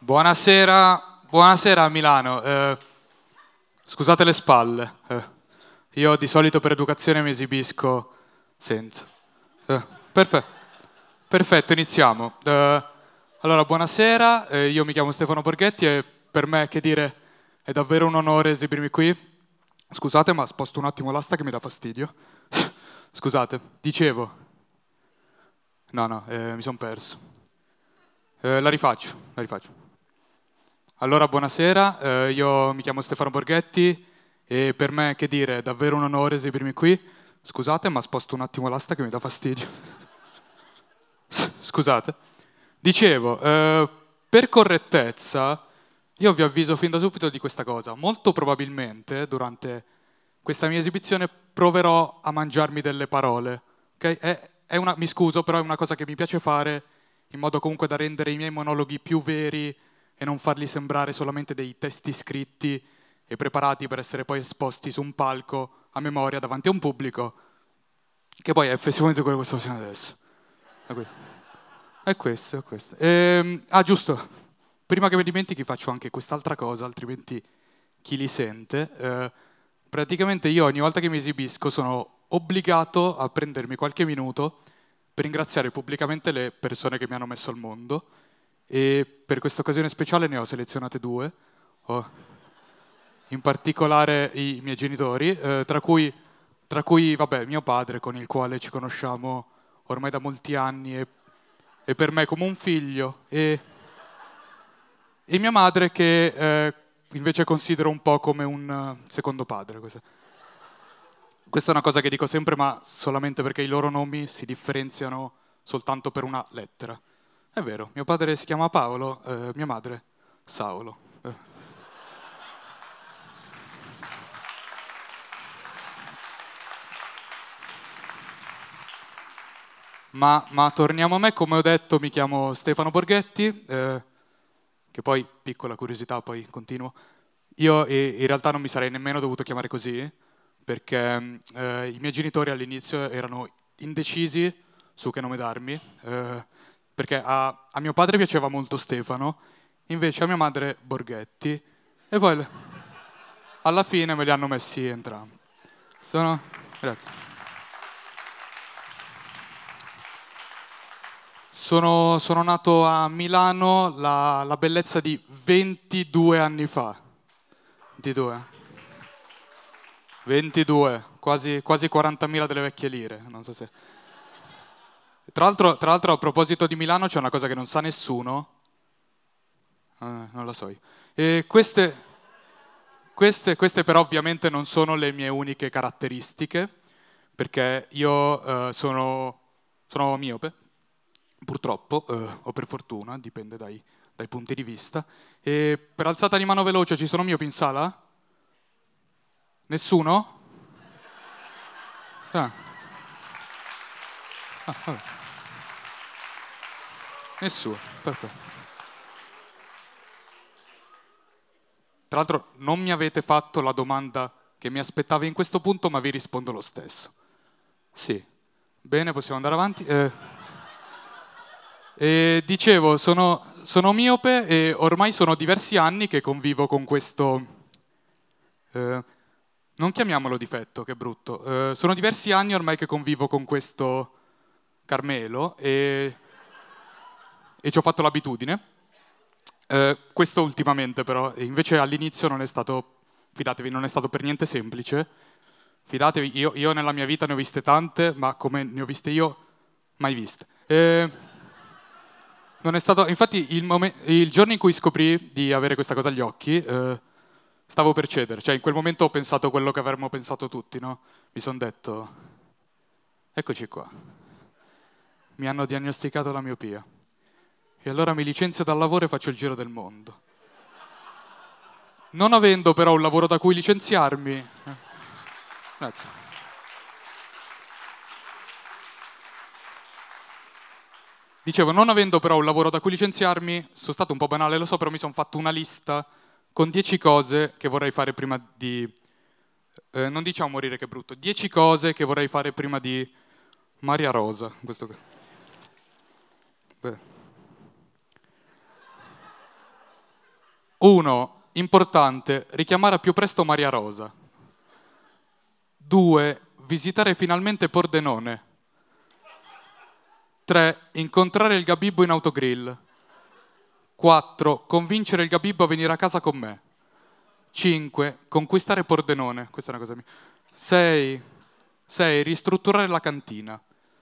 Buonasera, buonasera a Milano. Eh, scusate le spalle. Eh, io di solito per educazione mi esibisco senza. Eh, perfetto. Perfetto, iniziamo. Uh, allora, buonasera, eh, io mi chiamo Stefano Borghetti e per me, che dire, è davvero un onore esibirmi qui. Scusate, ma sposto un attimo l'asta che mi dà fastidio. Scusate, dicevo, No, no, eh, mi sono perso. Eh, la rifaccio, la rifaccio. Allora, buonasera, eh, io mi chiamo Stefano Borghetti e per me, che dire, è davvero un onore esibirmi qui. Scusate, ma sposto un attimo l'asta che mi dà fastidio. Scusate. Dicevo, eh, per correttezza, io vi avviso fin da subito di questa cosa. Molto probabilmente, durante questa mia esibizione, proverò a mangiarmi delle parole. Okay? È, una, mi scuso, però è una cosa che mi piace fare in modo comunque da rendere i miei monologhi più veri e non farli sembrare solamente dei testi scritti e preparati per essere poi esposti su un palco a memoria davanti a un pubblico, che poi è effettivamente quello che sto facendo adesso. È questo, è questo. Ehm, ah, giusto, prima che mi dimentichi faccio anche quest'altra cosa, altrimenti chi li sente. Eh, praticamente io ogni volta che mi esibisco sono obbligato a prendermi qualche minuto per ringraziare pubblicamente le persone che mi hanno messo al mondo e per questa occasione speciale ne ho selezionate due, oh. in particolare i miei genitori, eh, tra cui, tra cui vabbè, mio padre con il quale ci conosciamo ormai da molti anni e, e per me come un figlio e, e mia madre che eh, invece considero un po' come un eh, secondo padre. Questa. Questa è una cosa che dico sempre, ma solamente perché i loro nomi si differenziano soltanto per una lettera. È vero, mio padre si chiama Paolo, eh, mia madre Saulo. Eh. Ma, ma, torniamo a me, come ho detto mi chiamo Stefano Borghetti, eh, che poi, piccola curiosità, poi continuo. Io in realtà non mi sarei nemmeno dovuto chiamare così, perché eh, i miei genitori all'inizio erano indecisi su che nome darmi, eh, perché a, a, mio padre piaceva molto Stefano, invece a mia madre Borghetti, e poi alla fine me li hanno messi entrambi. Sono... Grazie. Sono, sono, nato a Milano la, la bellezza di 22 anni fa. 22. 22, quasi, quasi 40.000 delle vecchie lire, non so se... Tra l'altro, tra l'altro, a proposito di Milano c'è una cosa che non sa nessuno, eh, non la so io. E queste, queste, queste, però ovviamente non sono le mie uniche caratteristiche, perché io eh, sono, sono, miope, purtroppo, eh, o per fortuna, dipende dai, dai punti di vista. E per alzata di mano veloce ci sono miopi in sala? Nessuno? Ah. Ah, Nessuno, perfetto. Tra l'altro non mi avete fatto la domanda che mi aspettavo in questo punto, ma vi rispondo lo stesso. Sì, bene, possiamo andare avanti. Eh, eh, dicevo, sono, sono, miope e ormai sono diversi anni che convivo con questo... Eh, non chiamiamolo difetto, che brutto. Eh, sono diversi anni ormai che convivo con questo Carmelo e, e ci ho fatto l'abitudine. Eh, questo ultimamente però, invece all'inizio non è stato, fidatevi, non è stato per niente semplice. Fidatevi, io, io nella mia vita ne ho viste tante, ma come ne ho viste io, mai viste. Eh, stato, infatti il, il, giorno in cui scoprì di avere questa cosa agli occhi, eh, stavo per cedere, cioè in quel momento ho pensato quello che avremmo pensato tutti, no? Mi sono detto, eccoci qua, mi hanno diagnosticato la miopia e allora mi licenzio dal lavoro e faccio il giro del mondo. Non avendo però un lavoro da cui licenziarmi, eh. grazie. Dicevo, non avendo però un lavoro da cui licenziarmi, sono stato un po' banale, lo so, però mi sono fatto una lista con dieci cose che vorrei fare prima di... Eh, non diciamo morire che è brutto, dieci cose che vorrei fare prima di Maria Rosa. Questo... Beh. Uno, importante, richiamare più presto Maria Rosa. Due, visitare finalmente Pordenone. Tre, incontrare il Gabibbo in autogrill. 4. Convincere il Gabibbo a venire a casa con me. 5. Conquistare Pordenone. Questa è una cosa mia. 6. 6. Ristrutturare la cantina.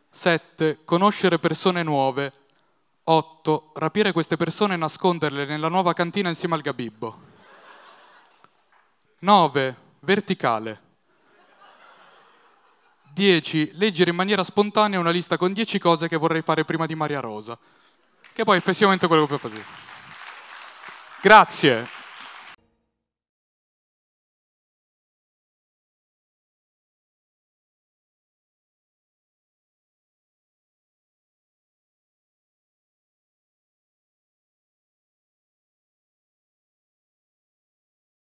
7. Conoscere persone nuove. 8. Rapire queste persone e nasconderle nella nuova cantina insieme al Gabibbo. 9. Verticale. 10. Leggere in maniera spontanea una lista con 10 cose che vorrei fare prima di Maria Rosa. Che poi è effettivamente quello che ho fatto. Grazie.